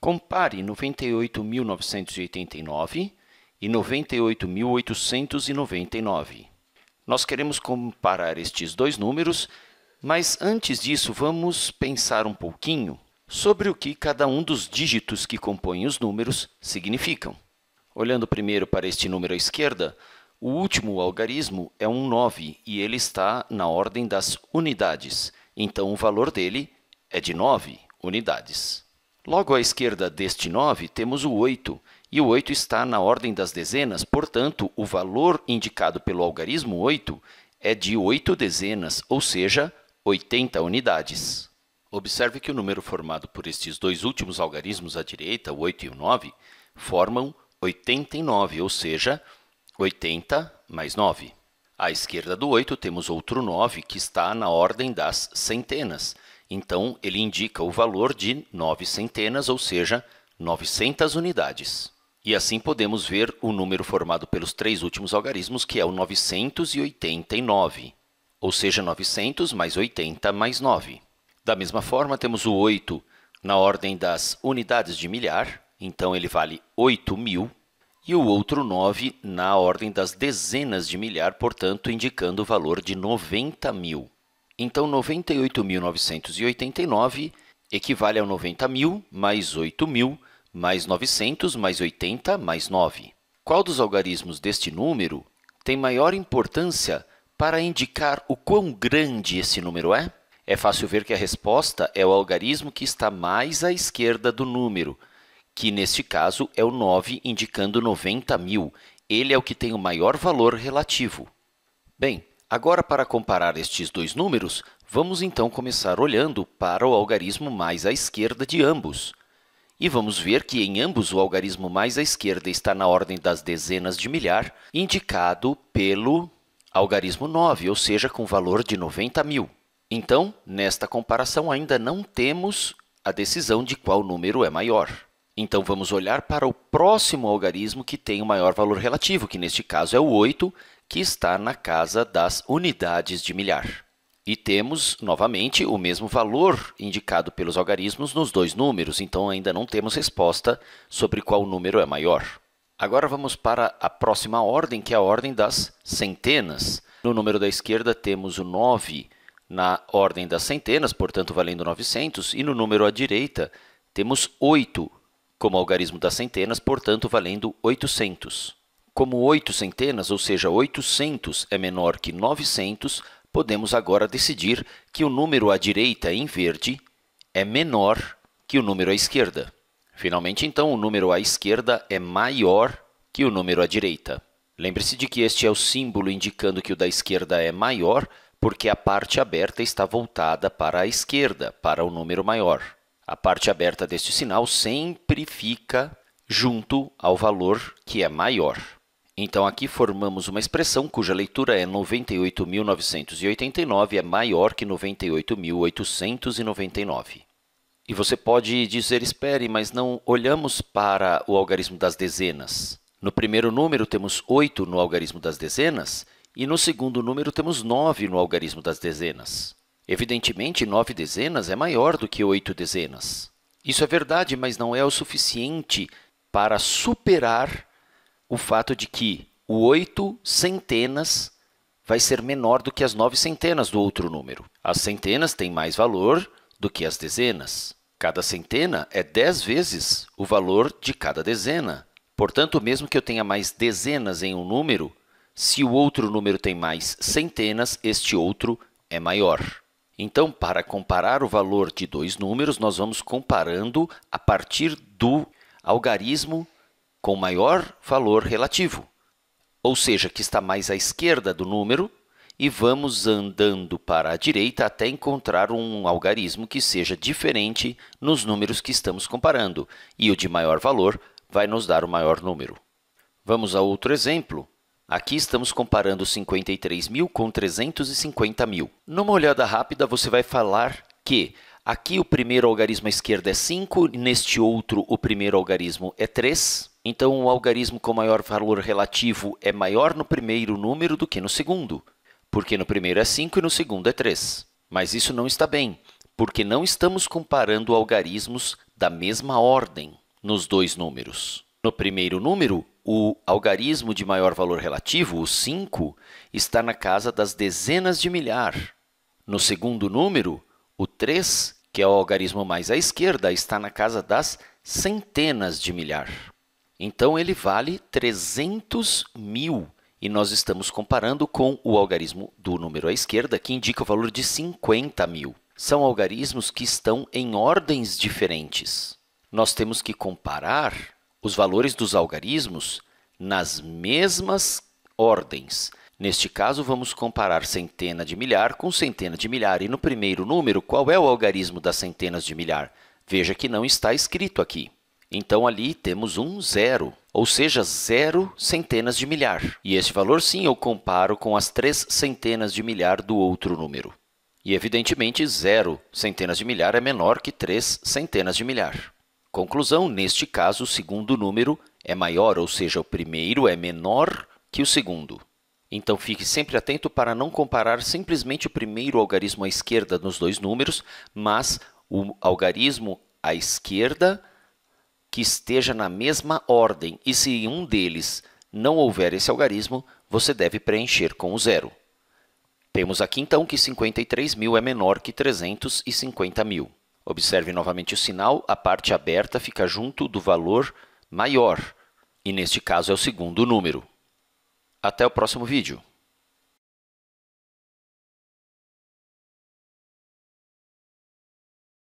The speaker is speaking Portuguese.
Compare 98.989 e 98.899. Nós queremos comparar estes dois números, mas antes disso vamos pensar um pouquinho sobre o que cada um dos dígitos que compõem os números significam. Olhando primeiro para este número à esquerda, o último algarismo é um 9 e ele está na ordem das unidades, então o valor dele é de 9 unidades. Logo à esquerda deste 9, temos o 8, e o 8 está na ordem das dezenas, portanto, o valor indicado pelo algarismo 8 é de 8 dezenas, ou seja, 80 unidades. Observe que o número formado por estes dois últimos algarismos à direita, o 8 e o 9, formam 89, ou seja, 80 mais 9. À esquerda do 8, temos outro 9, que está na ordem das centenas, então, ele indica o valor de 9 centenas, ou seja, 900 unidades. E assim podemos ver o número formado pelos três últimos algarismos, que é o 989, ou seja, 900 mais 80 mais 9. Da mesma forma, temos o 8 na ordem das unidades de milhar, então ele vale 8.000, e o outro 9 na ordem das dezenas de milhar, portanto, indicando o valor de 90.000. Então, 98.989 equivale a 90.000 mais 8.000 mais 900 mais 80 mais 9. Qual dos algarismos deste número tem maior importância para indicar o quão grande esse número é? É fácil ver que a resposta é o algarismo que está mais à esquerda do número, que neste caso é o 9, indicando 90.000. Ele é o que tem o maior valor relativo. Bem, Agora, para comparar estes dois números, vamos então começar olhando para o algarismo mais à esquerda de ambos. E vamos ver que em ambos o algarismo mais à esquerda está na ordem das dezenas de milhar, indicado pelo algarismo 9, ou seja, com valor de 90 mil. Então, nesta comparação, ainda não temos a decisão de qual número é maior. Então, vamos olhar para o próximo algarismo que tem o maior valor relativo, que neste caso é o 8, que está na casa das unidades de milhar. E temos, novamente, o mesmo valor indicado pelos algarismos nos dois números, então ainda não temos resposta sobre qual número é maior. Agora vamos para a próxima ordem, que é a ordem das centenas. No número da esquerda temos o 9 na ordem das centenas, portanto valendo 900, e no número à direita temos 8 como algarismo das centenas, portanto valendo 800. Como oito centenas, ou seja, 800, é menor que 900, podemos agora decidir que o número à direita, em verde, é menor que o número à esquerda. Finalmente, então, o número à esquerda é maior que o número à direita. Lembre-se de que este é o símbolo indicando que o da esquerda é maior, porque a parte aberta está voltada para a esquerda, para o número maior. A parte aberta deste sinal sempre fica junto ao valor que é maior. Então, aqui formamos uma expressão cuja leitura é 98.989 é maior que 98.899. E você pode dizer, espere, mas não olhamos para o algarismo das dezenas. No primeiro número, temos 8 no algarismo das dezenas, e no segundo número, temos 9 no algarismo das dezenas. Evidentemente, 9 dezenas é maior do que 8 dezenas. Isso é verdade, mas não é o suficiente para superar o fato de que o oito centenas vai ser menor do que as nove centenas do outro número. As centenas têm mais valor do que as dezenas. Cada centena é 10 vezes o valor de cada dezena. Portanto, mesmo que eu tenha mais dezenas em um número, se o outro número tem mais centenas, este outro é maior. Então, para comparar o valor de dois números, nós vamos comparando a partir do algarismo com maior valor relativo, ou seja, que está mais à esquerda do número, e vamos andando para a direita até encontrar um algarismo que seja diferente nos números que estamos comparando, e o de maior valor vai nos dar o maior número. Vamos a outro exemplo. Aqui estamos comparando 53 mil com 350 mil. Numa olhada rápida, você vai falar que aqui o primeiro algarismo à esquerda é 5, neste outro o primeiro algarismo é 3, então, o algarismo com maior valor relativo é maior no primeiro número do que no segundo, porque no primeiro é 5 e no segundo é 3. Mas isso não está bem, porque não estamos comparando algarismos da mesma ordem nos dois números. No primeiro número, o algarismo de maior valor relativo, o 5, está na casa das dezenas de milhar. No segundo número, o 3, que é o algarismo mais à esquerda, está na casa das centenas de milhar. Então ele vale 300 mil e nós estamos comparando com o algarismo do número à esquerda, que indica o valor de 50 mil. São algarismos que estão em ordens diferentes. Nós temos que comparar os valores dos algarismos nas mesmas ordens. Neste caso, vamos comparar centena de milhar com centena de milhar. E no primeiro número, qual é o algarismo das centenas de milhar? Veja que não está escrito aqui. Então ali temos um zero, ou seja, zero centenas de milhar. E esse valor sim eu comparo com as três centenas de milhar do outro número. E, evidentemente, zero centenas de milhar é menor que três centenas de milhar. Conclusão, neste caso, o segundo número é maior, ou seja, o primeiro é menor que o segundo. Então, fique sempre atento para não comparar simplesmente o primeiro algarismo à esquerda nos dois números, mas o algarismo à esquerda que esteja na mesma ordem e se em um deles não houver esse algarismo, você deve preencher com o zero. Temos aqui, então, que 53 mil é menor que 350 mil. Observe novamente o sinal, a parte aberta fica junto do valor maior, e neste caso é o segundo número. Até o próximo vídeo!